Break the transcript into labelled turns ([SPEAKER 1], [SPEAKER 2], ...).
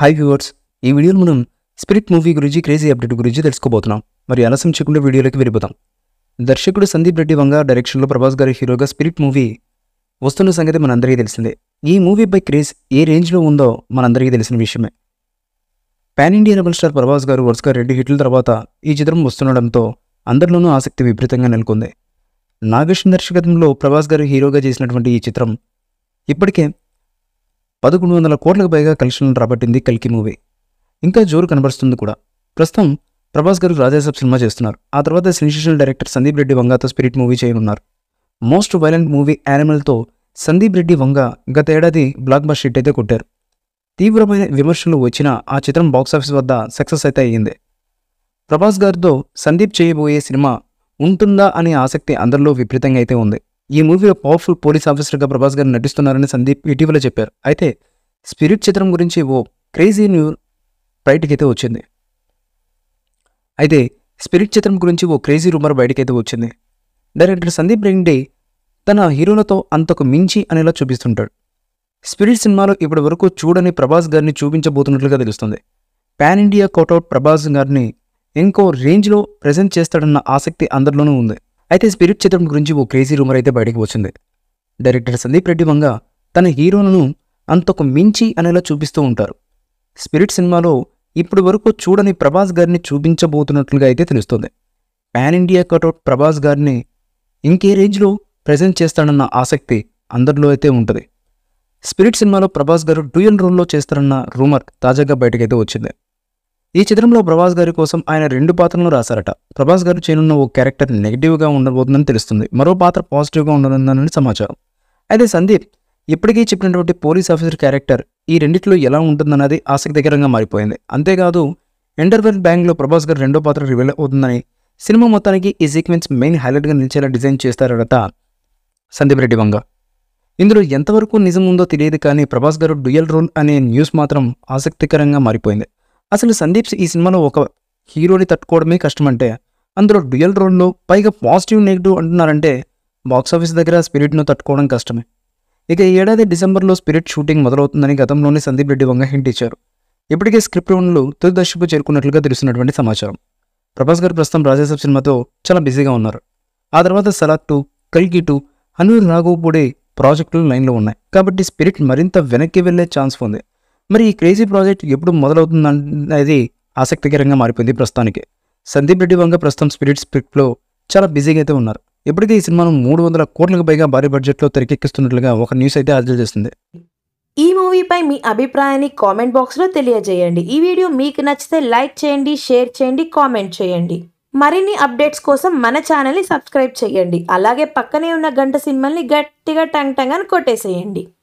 [SPEAKER 1] hi viewers ఈ వీడియోలో మనం స్పిరిట్ మూవీ గురించి క్రేజీ అప్డేట్ గురించి తెలుసుకోబోతున్నాం మరి అలసం చేయకుండా వీడియోలోకి వెళ్ళిపోతాం దర్శకుడు సందీప్ రెడ్డి వంగ డైరెక్షన్లో ప్రభాస్ గారి హీరోగా స్పిరిట్ మూవీ వస్తున్న సంగతి మనందరికీ తెలిసిందే ఈ మూవీ బై క్రేజ్ ఏ రేంజ్లో ఉందో మనందరికీ తెలిసిన విషయమే pan India rebel star Prabhas గారు వరుసగా రెండు హిట్ల తర్వాత ఈ చిత్రం వస్తుండడంతో అందరిలోనూ ఆసక్తి విపరీతంగా నెలకొంది నాగేశ్వర దర్శకత్వంలో ప్రభాస్ గారు హీరోగా చేసినటువంటి ఈ చిత్రం ఇప్పటికే పదకొండు వందల కోట్లకు పైగా కలెక్షన్లు రాబట్టింది కల్కి మూవీ ఇంకా జోరు కనబరుస్తుంది కూడా ప్రస్తుతం ప్రభాస్ గారు రాజాసాబ్ సినిమా చేస్తున్నారు ఆ తర్వాత సెన్సేషనల్ డైరెక్టర్ సందీప్ రెడ్డి వంగతో స్పిరిట్ మూవీ చేయనున్నారు మోస్ట్ వైలెంట్ మూవీ యానిమల్తో సందీప్ రెడ్డి వంగ గత ఏడాది బ్లాక్ బస్ షిట్ అయితే కొట్టారు తీవ్రమైన విమర్శలు వచ్చిన ఆ చిత్రం బాక్సాఫీస్ వద్ద సక్సెస్ అయితే అయ్యింది ప్రభాస్ గారితో సందీప్ చేయబోయే సినిమా ఉంటుందా అనే ఆసక్తి అందరిలో విపరీతంగా అయితే ఉంది ఈ మూవీలో పవర్ఫుల్ పోలీస్ ఆఫీసర్గా ప్రభాస్ గారు నటిస్తున్నారని సందీప్ ఇటీవల చెప్పారు అయితే స్పిరిట్ చిత్రం గురించి ఓ క్రేజీ న్యూ బయటకైతే వచ్చింది అయితే స్పిరిట్ చిత్రం గురించి ఓ క్రేజీ రూమర్ బయటకైతే వచ్చింది డైరెక్టర్ సందీప్ రెడ్డి తన హీరోలతో అంతకు మించి అనేలా చూపిస్తుంటాడు స్పిరిట్ సినిమాలో ఇప్పటి వరకు చూడని ప్రభాస్ గారిని చూపించబోతున్నట్లుగా తెలుస్తుంది పాన్ ఇండియా కోటౌట్ ప్రభాస్ గారిని ఇంకో రేంజ్లో ప్రజెంట్ చేస్తాడన్న ఆసక్తి అందరిలోనూ ఉంది అయితే స్పిరిట్ చిత్రం గురించి ఓ క్రేజీ రూమర్ అయితే బయటకు వచ్చింది డైరెక్టర్ సందీప్ రెడ్డి వంగ తన హీరోలను అంతకు మించి అనేలా చూపిస్తూ ఉంటారు స్పిరిట్ సినిమాలో ఇప్పటి వరకు చూడని ప్రభాస్ గారిని చూపించబోతున్నట్లుగా అయితే తెలుస్తుంది పాన్ ఇండియా కటౌట్ ప్రభాస్ గారిని ఇంకే రేంజ్లో ప్రజెంట్ చేస్తాడన్న ఆసక్తి అందరిలో అయితే ఉంటుంది స్పిరిట్ సినిమాలో ప్రభాస్ గారు డ్యూయల్ రోల్లో చేస్తారన్న రూమర్ తాజాగా బయటకైతే వచ్చింది ఈ చిత్రంలో ప్రభాస్ గారి కోసం ఆయన రెండు పాత్రలను రాశారట ప్రభాస్ గారు చేయనున్న ఓ క్యారెక్టర్ నెగిటివ్గా ఉండబోతుందని తెలుస్తుంది మరో పాత్ర పాజిటివ్గా ఉండనుందని సమాచారం అయితే సందీప్ ఇప్పటికీ చెప్పినటువంటి పోలీస్ ఆఫీసర్ క్యారెక్టర్ ఈ రెండిట్లో ఎలా ఉంటుందన్నది ఆసక్తికరంగా మారిపోయింది అంతేకాదు ఎంటర్వెల్ బ్యాంక్లో ప్రభాస్ గారు రెండో పాత్ర రివీల్ అవుతుందని సినిమా మొత్తానికి ఈ సీక్వెన్స్ మెయిన్ హైలైట్గా నిలిచేలా డిజైన్ చేస్తారట సందీప్ రెడ్డి వంగ ఇందులో ఎంతవరకు నిజం ఉందో తెలియదు కానీ ప్రభాస్ గారు డ్యూయల్ రోల్ అనే న్యూస్ మాత్రం ఆసక్తికరంగా మారిపోయింది అసలు సందీప్ ఈ సినిమాలో ఒక హీరోని తట్టుకోవడమే కష్టమంటే అందులో డ్యూయల్ రోల్లో పైగా పాజిటివ్ నెగిటివ్ అంటున్నారంటే బాక్సాఫీస్ దగ్గర స్పిరిట్ను తట్టుకోవడం కష్టమే ఇక ఈ ఏడాది డిసెంబర్లో స్పిరిట్ షూటింగ్ మొదలవుతుందని గతంలోనే సందీప్ రెడ్డి వంగ హింట్ ఇచ్చారు ఇప్పటికే స్క్రిప్ట్ రౌండ్లు తొలి దర్శకు చేరుకున్నట్లుగా తెలుస్తున్నటువంటి సమాచారం ప్రభాస్ గారు ప్రస్తుతం రాజేసాబ్ సినిమాతో చాలా బిజీగా ఉన్నారు ఆ తర్వాత సలాక్ టూ కల్కి టూ అనూర్ రాఘవ్ పూడే ప్రాజెక్టులు లైన్లో ఉన్నాయి కాబట్టి స్పిరిట్ మరింత వెనక్కి వెళ్లే ఛాన్స్ ఉంది మరి ఈ క్రేజీ ప్రాజెక్ట్ ఎప్పుడు మొదలవుతుందనేది ఆసక్తికరంగా మారిపోయింది ప్రస్తుతానికి సందీప్ రెడ్డి వంగ ప్రస్తుతం స్పిరిట్ స్క్రిప్ట్లో చాలా బిజీగా అయితే ఉన్నారు ఇప్పటికే ఈ సినిమాను మూడు వందల కోట్లకు పైగా భారీ బడ్జెట్లో తెరకెక్కిస్తున్నట్లుగా ఒక న్యూస్ అయితే అర్జల్ చేస్తుంది ఈ మూవీపై మీ అభిప్రాయాన్ని కామెంట్ బాక్స్లో తెలియజేయండి ఈ వీడియో మీకు నచ్చితే లైక్ చేయండి షేర్ చేయండి కామెంట్ చేయండి మరిన్ని అప్డేట్స్ కోసం మన ఛానల్ని సబ్స్క్రైబ్ చేయండి అలాగే పక్కనే ఉన్న గంట సినిమాల్ని గట్టిగా టంగ్ టంగ్ అని కొట్టేసేయండి